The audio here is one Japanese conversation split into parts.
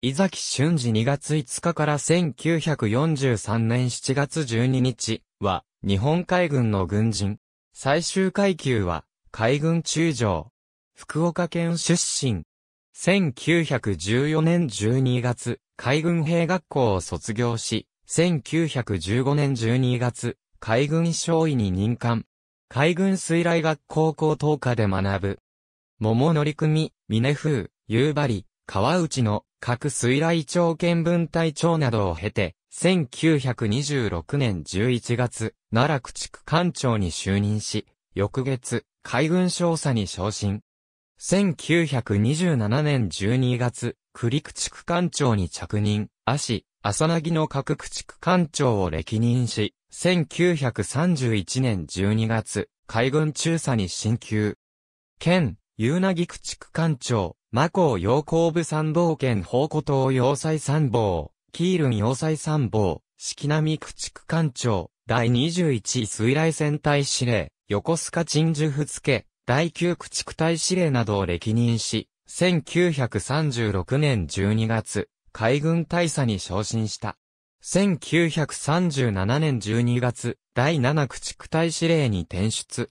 伊崎俊二2月5日から1943年7月12日は日本海軍の軍人。最終階級は海軍中将。福岡県出身。1914年12月、海軍兵学校を卒業し、1915年12月、海軍少尉に任官。海軍水雷学校高等科で学ぶ。桃乗組、峰風、夕張、川内の各水雷町県分隊長などを経て、1926年11月、奈良区逐艦長に就任し、翌月、海軍少佐に昇進。1927年12月、栗区逐艦長に着任、足、浅なの各区逐艦長を歴任し、1931年12月、海軍中佐に進級。県、夕な駆区艦長、魔法陽光部参道圏宝庫島要塞参謀、キールン要塞参謀、四季並駆逐艦長、第21水雷戦隊司令、横須賀鎮守府付、第9駆逐隊司令などを歴任し、1936年12月、海軍大佐に昇進した。1937年12月、第7駆逐隊司令に転出。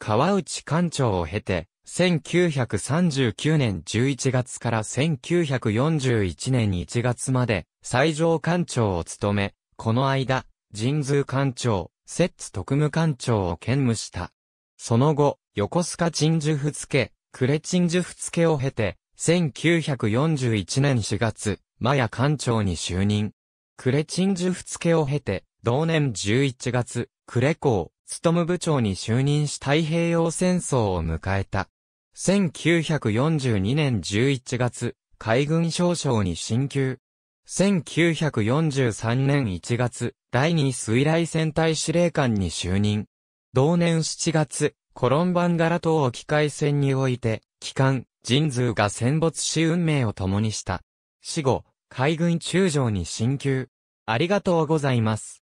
川内艦長を経て、1939年11月から1941年1月まで最上官庁を務め、この間、神通官庁、摂津特務官庁を兼務した。その後、横須賀鎮守府付、呉鎮守府付を経て、1941年4月、マヤ官庁に就任。呉鎮守府付を経て、同年11月、呉港、ム部長に就任し太平洋戦争を迎えた。1942年11月、海軍少将に進級。1943年1月、第2水雷戦隊司令官に就任。同年7月、コロンバンガラ島沖海戦において、機関、人数が戦没し運命を共にした。死後、海軍中将に進級。ありがとうございます。